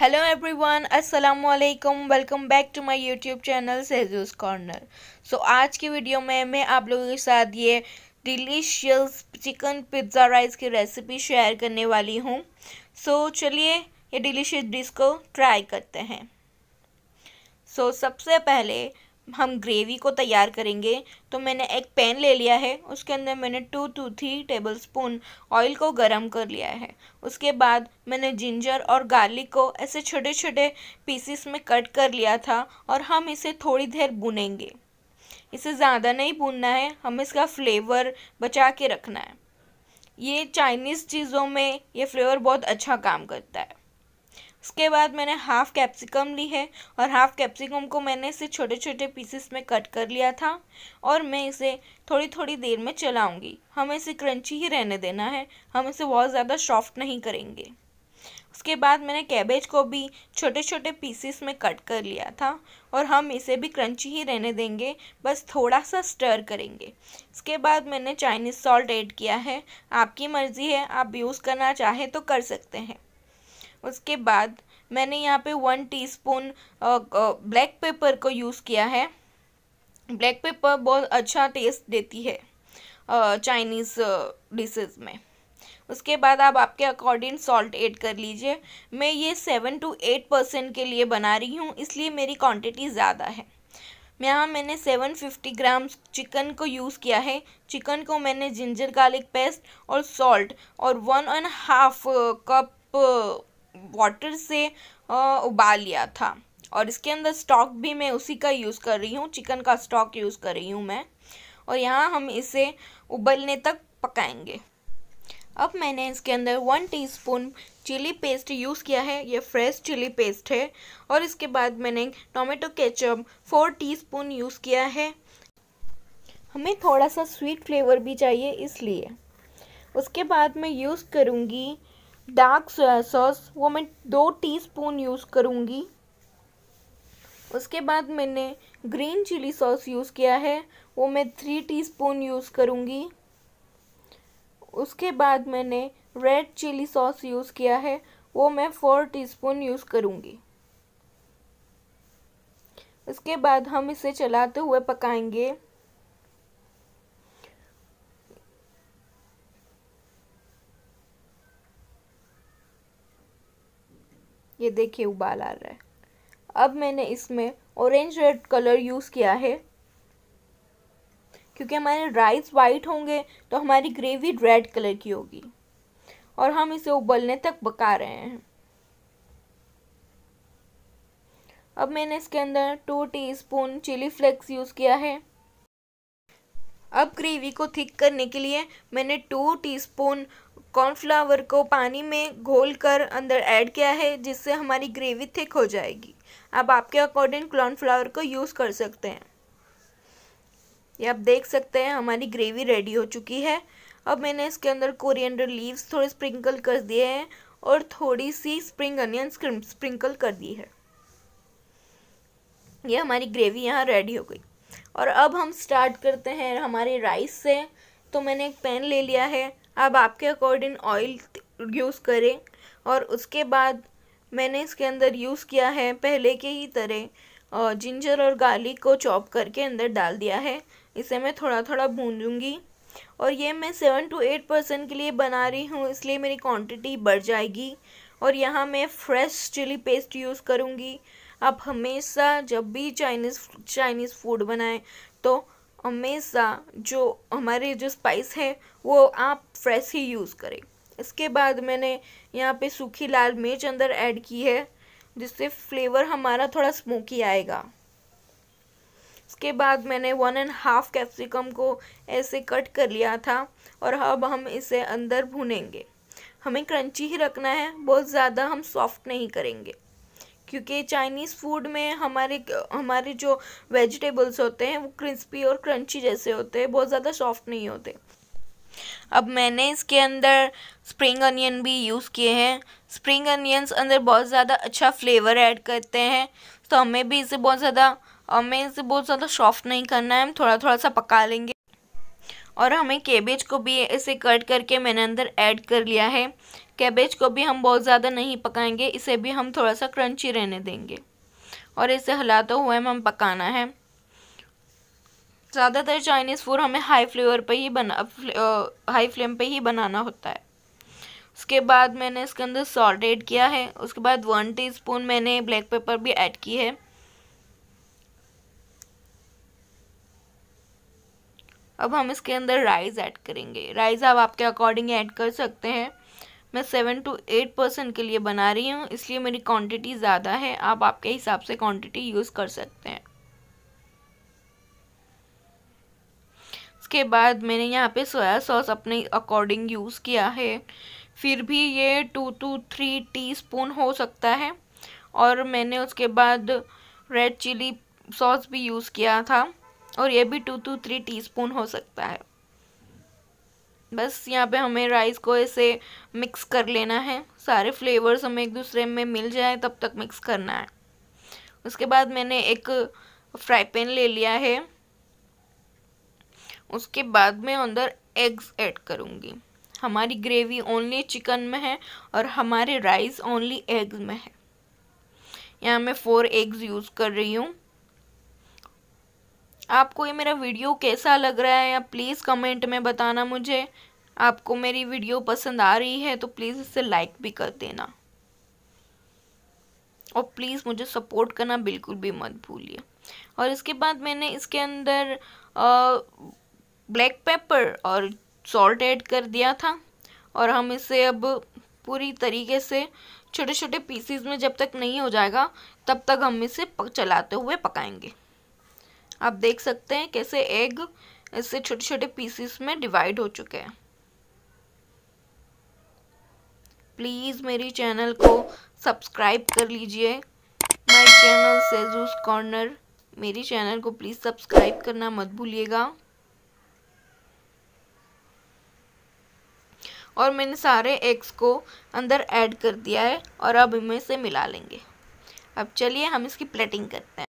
hello everyone अस्सलाम वालेकुम welcome back to my YouTube channel Seju's corner so आज की वीडियो में मैं आप लोगों के साथ ये डिलीशियस चिकन पिज्ज़ा राइस की रेसिपी शेयर करने वाली हूँ सो so, चलिए ये डिलीशियस डिश को ट्राई करते हैं सो so, सबसे पहले हम ग्रेवी को तैयार करेंगे तो मैंने एक पैन ले लिया है उसके अंदर मैंने two two three tablespoon oil को गरम कर लिया है उसके बाद मैंने जिंजर और गार्लिक को ऐसे छोटे छोटे पीसीस में कट कर लिया था और हम इसे थोड़ी देर भुनेंगे इसे ज़्यादा नहीं भूनना है हमें इसका फ्लेवर बचा के रखना है ये चाइनीज़ चीज़ों में ये फ्लेवर बहुत अच्छा काम करता है उसके बाद मैंने हाफ़ कैप्सिकम ली है और हाफ़ कैप्सिकम को मैंने इसे छोटे छोटे पीसेस में कट कर लिया था और मैं इसे थोड़ी थोड़ी देर में चलाऊंगी हमें इसे क्रंची ही रहने देना है हम इसे बहुत ज़्यादा सॉफ्ट नहीं करेंगे उसके बाद मैंने कैबेज को भी छोटे छोटे पीसेस में कट कर लिया था और हम इसे भी क्रंची ही रहने देंगे बस थोड़ा सा स्टर करेंगे इसके बाद मैंने चाइनीज़ सॉल्ट ऐड किया है आपकी मर्ज़ी है आप यूज़ करना चाहें तो कर सकते हैं उसके बाद मैंने यहाँ पे वन टीस्पून ब्लैक पेपर को यूज़ किया है ब्लैक पेपर बहुत अच्छा टेस्ट देती है चाइनीज़ डिशेस में उसके बाद आप आपके अकॉर्डिंग सॉल्ट ऐड कर लीजिए मैं ये सेवन टू एट परसेंट के लिए बना रही हूँ इसलिए मेरी क्वांटिटी ज़्यादा है यहाँ मैंने सेवन फिफ्टी ग्राम चिकन को यूज़ किया है चिकन को मैंने जिंजर गार्लिक पेस्ट और सॉल्ट और one and half cup water से उबाल लिया था और इसके अंदर स्टॉक भी मैं उसी का यूज़ कर रही हूँ चिकन का स्टॉक यूज़ कर रही हूँ मैं और यहाँ हम इसे उबलने तक पकाएंगे अब मैंने इसके अंदर one teaspoon chili paste use किया है ये फ्रेश चिली पेस्ट है और इसके बाद मैंने tomato ketchup four teaspoon use किया है हमें थोड़ा सा स्वीट फ्लेवर भी चाहिए इसलिए उसके बाद मैं यूज़ करूँगी डार्क सोया सॉस वो मैं दो टीस्पून यूज़ करूँगी उसके बाद मैंने ग्रीन चिली सॉस यूज़ किया है वो मैं थ्री टीस्पून यूज़ करूँगी उसके बाद मैंने रेड चिली सॉस यूज़ किया है वो मैं फोर टीस्पून यूज़ करूँगी इसके बाद हम इसे चलाते हुए पकाएंगे ये देखिए उबाल आ रहा है अब मैंने इसमें ऑरेंज रेड कलर यूज़ किया है क्योंकि हमारे राइस वाइट होंगे तो हमारी ग्रेवी रेड कलर की होगी और हम इसे उबलने तक पका रहे हैं अब मैंने इसके अंदर two teaspoon chili flakes use किया है अब ग्रेवी को थिक करने के लिए मैंने टू टीस्पून कॉर्नफ्लावर को पानी में घोल कर अंदर ऐड किया है जिससे हमारी ग्रेवी थिक हो जाएगी अब आपके अकॉर्डिंग कॉर्नफ्लावर को यूज़ कर सकते हैं ये आप देख सकते हैं हमारी ग्रेवी रेडी हो चुकी है अब मैंने इसके अंदर कोरिएंडर लीव्स थोड़े स्प्रिंकल कर दिए हैं और थोड़ी सी स्प्रिंग अनियन स्प्रिंकल कर दी है ये हमारी ग्रेवी यहाँ रेडी हो गई और अब हम स्टार्ट करते हैं हमारे राइस से तो मैंने एक पैन ले लिया है अब आपके अकॉर्डिंग ऑयल यूज़ करें और उसके बाद मैंने इसके अंदर यूज़ किया है पहले के ही तरह जिंजर और गार्लिक को चॉप करके अंदर डाल दिया है इसे मैं थोड़ा थोड़ा भूनूंगी और ये मैं सेवन टू एट परसेंट के लिए बना रही हूँ इसलिए मेरी क्वांटिटी बढ़ जाएगी और यहाँ मैं फ्रेश चिली पेस्ट यूज़ करूँगी आप हमेशा जब भी चाइनीज़ चाइनीज़ फूड बनाएं तो हमेशा जो हमारे जो स्पाइस हैं वो आप फ्रेश ही यूज़ करें इसके बाद मैंने यहाँ पे सूखी लाल मिर्च अंदर ऐड की है जिससे फ्लेवर हमारा थोड़ा स्मोकी आएगा इसके बाद मैंने वन एंड हाफ कैप्सिकम को ऐसे कट कर लिया था और अब हम इसे अंदर भुनेंगे हमें क्रंची ही रखना है बहुत ज़्यादा हम सॉफ्ट नहीं करेंगे क्योंकि चाइनीज़ फूड में हमारे हमारे जो वेजिटेबल्स होते हैं वो क्रिस्पी और क्रंची जैसे होते हैं बहुत ज़्यादा सॉफ्ट नहीं होते अब मैंने इसके अंदर स्प्रिंग अनियन भी यूज़ किए हैं स्प्रिंग अनियंस अंदर बहुत ज़्यादा अच्छा फ्लेवर ऐड करते हैं तो हमें भी इसे बहुत ज़्यादा हमें इसे बहुत ज़्यादा सॉफ्ट नहीं करना है हम थोड़ा थोड़ा सा पका लेंगे और हमें केबेज को भी इसे कट करके मैंने अंदर ऐड कर लिया है कैबेज को भी हम बहुत ज़्यादा नहीं पकाएंगे इसे भी हम थोड़ा सा क्रंची रहने देंगे और इसे हिलाते हुए हम पकाना है ज़्यादातर चाइनीज़ फूड हमें हाई फ्लेवर पे ही बना फ्ले, आ, हाई फ्लेम पे ही बनाना होता है उसके बाद मैंने इसके अंदर सॉल्ट ऐड किया है उसके बाद वन टीस्पून मैंने ब्लैक पेपर भी ऐड की है अब हम इसके अंदर राइस ऐड करेंगे राइस आप आपके अकॉर्डिंग ऐड कर सकते हैं मैं सेवन टू एट परसेंट के लिए बना रही हूँ इसलिए मेरी क्वांटिटी ज़्यादा है आप आपके हिसाब से क्वांटिटी यूज़ कर सकते हैं इसके बाद मैंने यहाँ पे सोया सॉस अपने अकॉर्डिंग यूज़ किया है फिर भी ये two two three teaspoon हो सकता है और मैंने उसके बाद रेड चिली सॉस भी यूज़ किया था और ये भी टू टू थ्री स्पून हो सकता है बस यहाँ पे हमें राइस को ऐसे मिक्स कर लेना है सारे फ्लेवर्स हमें एक दूसरे में मिल जाए तब तक मिक्स करना है उसके बाद मैंने एक फ्राई पैन ले लिया है उसके बाद मैं अंदर एग्स ऐड करूँगी हमारी ग्रेवी ओनली चिकन में है और हमारे राइस ओनली एग्स में है यहाँ मैं फ़ोर एग्स यूज़ कर रही हूँ आपको ये मेरा वीडियो कैसा लग रहा है आप प्लीज़ कमेंट में बताना मुझे आपको मेरी वीडियो पसंद आ रही है तो प्लीज़ इसे लाइक भी कर देना और प्लीज़ मुझे सपोर्ट करना बिल्कुल भी मत भूलिए और इसके बाद मैंने इसके अंदर आ, ब्लैक पेपर और सॉल्ट ऐड कर दिया था और हम इसे अब पूरी तरीके से छोटे छोटे पीसीज में जब तक नहीं हो जाएगा तब तक हम इसे चलाते हुए पकाएंगे आप देख सकते हैं कैसे एग ऐसे छोटे छोटे पीसीस में डिवाइड हो चुके हैं प्लीज़ मेरी चैनल को सब्सक्राइब कर लीजिए माय चैनल सेजूस कॉर्नर मेरी चैनल को प्लीज़ सब्सक्राइब करना मत भूलिएगा और मैंने सारे एग्स को अंदर ऐड कर दिया है और अब इनमें से मिला लेंगे अब चलिए हम इसकी प्लेटिंग करते हैं